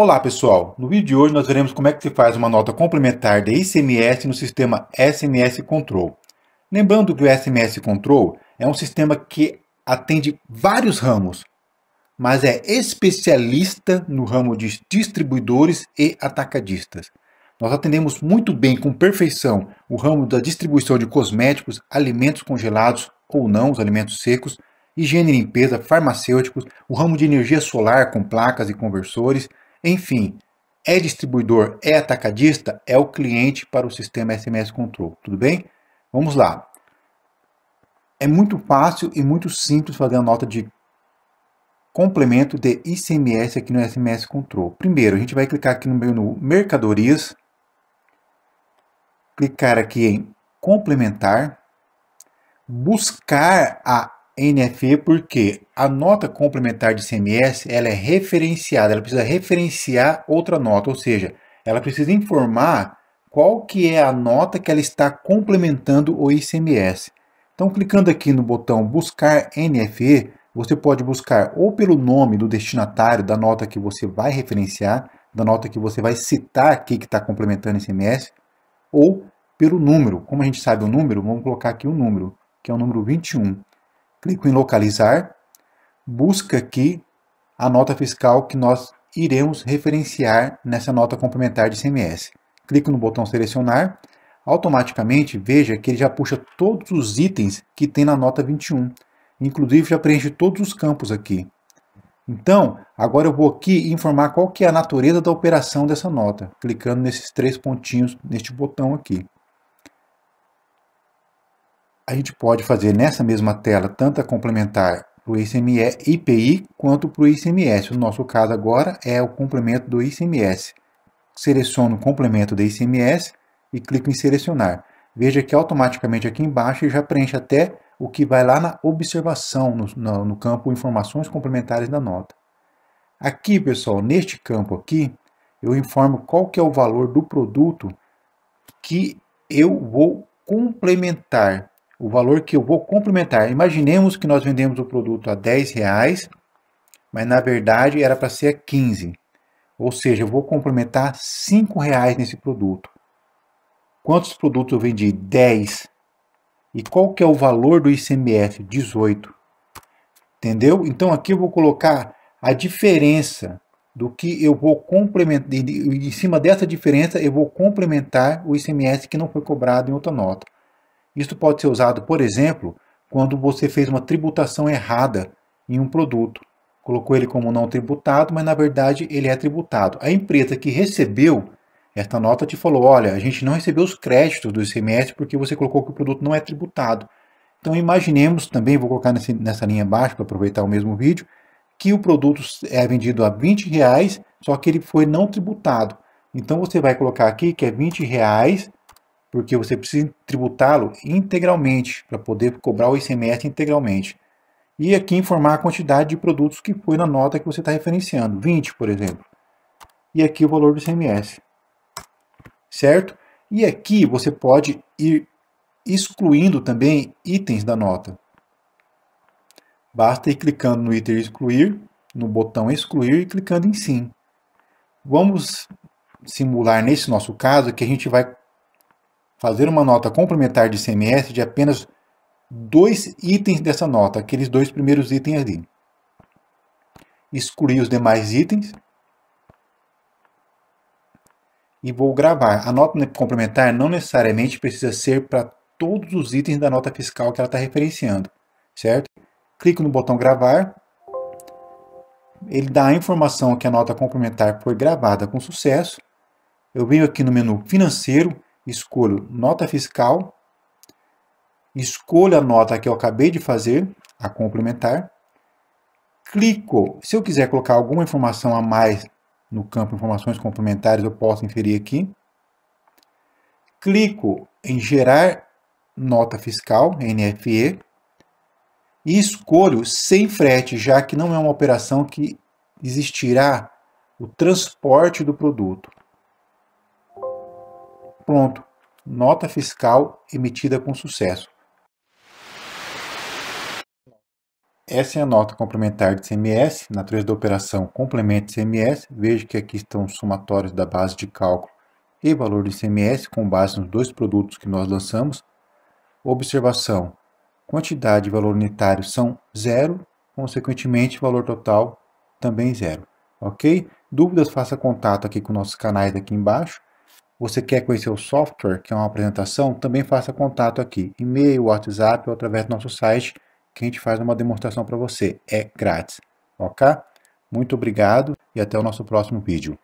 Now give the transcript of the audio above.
Olá pessoal, no vídeo de hoje nós veremos como é que se faz uma nota complementar de ICMS no sistema SMS Control. Lembrando que o SMS Control é um sistema que atende vários ramos, mas é especialista no ramo de distribuidores e atacadistas. Nós atendemos muito bem, com perfeição, o ramo da distribuição de cosméticos, alimentos congelados ou não, os alimentos secos, higiene e limpeza, farmacêuticos, o ramo de energia solar com placas e conversores, enfim, é distribuidor, é atacadista, é o cliente para o sistema SMS Control, tudo bem? Vamos lá. É muito fácil e muito simples fazer a nota de complemento de ICMS aqui no SMS Control. Primeiro, a gente vai clicar aqui no menu Mercadorias, clicar aqui em Complementar, buscar a NFE porque a nota complementar de CMS ela é referenciada, ela precisa referenciar outra nota, ou seja, ela precisa informar qual que é a nota que ela está complementando o ICMS. Então, clicando aqui no botão Buscar NFE, você pode buscar ou pelo nome do destinatário da nota que você vai referenciar, da nota que você vai citar aqui que está complementando ICMS, ou pelo número. Como a gente sabe o número, vamos colocar aqui o um número, que é o número 21 clico em localizar, busca aqui a nota fiscal que nós iremos referenciar nessa nota complementar de CMS. Clico no botão selecionar, automaticamente veja que ele já puxa todos os itens que tem na nota 21, inclusive já preenche todos os campos aqui. Então, agora eu vou aqui informar qual que é a natureza da operação dessa nota, clicando nesses três pontinhos neste botão aqui a gente pode fazer nessa mesma tela tanto a complementar para o IPI quanto para o ICMS. No nosso caso agora é o complemento do ICMS. Seleciono o complemento do ICMS e clico em selecionar. Veja que automaticamente aqui embaixo já preenche até o que vai lá na observação, no, no, no campo informações complementares da nota. Aqui, pessoal, neste campo aqui, eu informo qual que é o valor do produto que eu vou complementar o valor que eu vou complementar. Imaginemos que nós vendemos o produto a 10 reais, mas na verdade era para ser a 15. Ou seja, eu vou complementar 5 reais nesse produto. Quantos produtos eu vendi? 10. E qual que é o valor do ICMS? 18. Entendeu? Então aqui eu vou colocar a diferença do que eu vou complementar, em cima dessa diferença eu vou complementar o ICMS que não foi cobrado em outra nota. Isto pode ser usado, por exemplo, quando você fez uma tributação errada em um produto. Colocou ele como não tributado, mas na verdade ele é tributado. A empresa que recebeu esta nota te falou: olha, a gente não recebeu os créditos do ICMS porque você colocou que o produto não é tributado. Então imaginemos também, vou colocar nesse, nessa linha abaixo para aproveitar o mesmo vídeo, que o produto é vendido a 20 reais, só que ele foi não tributado. Então você vai colocar aqui que é 20 reais porque você precisa tributá-lo integralmente para poder cobrar o ICMS integralmente. E aqui informar a quantidade de produtos que foi na nota que você está referenciando, 20, por exemplo. E aqui o valor do ICMS. Certo? E aqui você pode ir excluindo também itens da nota. Basta ir clicando no item excluir, no botão excluir e clicando em sim. Vamos simular nesse nosso caso que a gente vai fazer uma nota complementar de ICMS de apenas dois itens dessa nota, aqueles dois primeiros itens ali. Excluir os demais itens. E vou gravar. A nota complementar não necessariamente precisa ser para todos os itens da nota fiscal que ela está referenciando, certo? Clico no botão gravar. Ele dá a informação que a nota complementar foi gravada com sucesso. Eu venho aqui no menu financeiro, escolho nota fiscal, escolho a nota que eu acabei de fazer, a complementar, clico, se eu quiser colocar alguma informação a mais no campo informações complementares, eu posso inferir aqui, clico em gerar nota fiscal, NFE, e escolho sem frete, já que não é uma operação que existirá o transporte do produto. Pronto, nota fiscal emitida com sucesso. Essa é a nota complementar de CMS, natureza da operação complemento CMS. Veja que aqui estão os somatórios da base de cálculo e valor de CMS com base nos dois produtos que nós lançamos. Observação: quantidade e valor unitário são zero, consequentemente, valor total também zero. Ok? Dúvidas, faça contato aqui com nossos canais aqui embaixo. Você quer conhecer o software, que é uma apresentação? Também faça contato aqui, e-mail, WhatsApp ou através do nosso site, que a gente faz uma demonstração para você. É grátis, ok? Muito obrigado e até o nosso próximo vídeo.